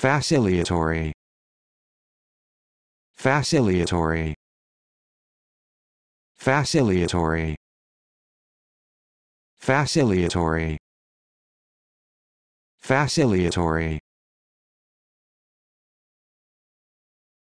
Faciliatory. Faciliatory. Faciliatory. Faciliatory. Faciliatory.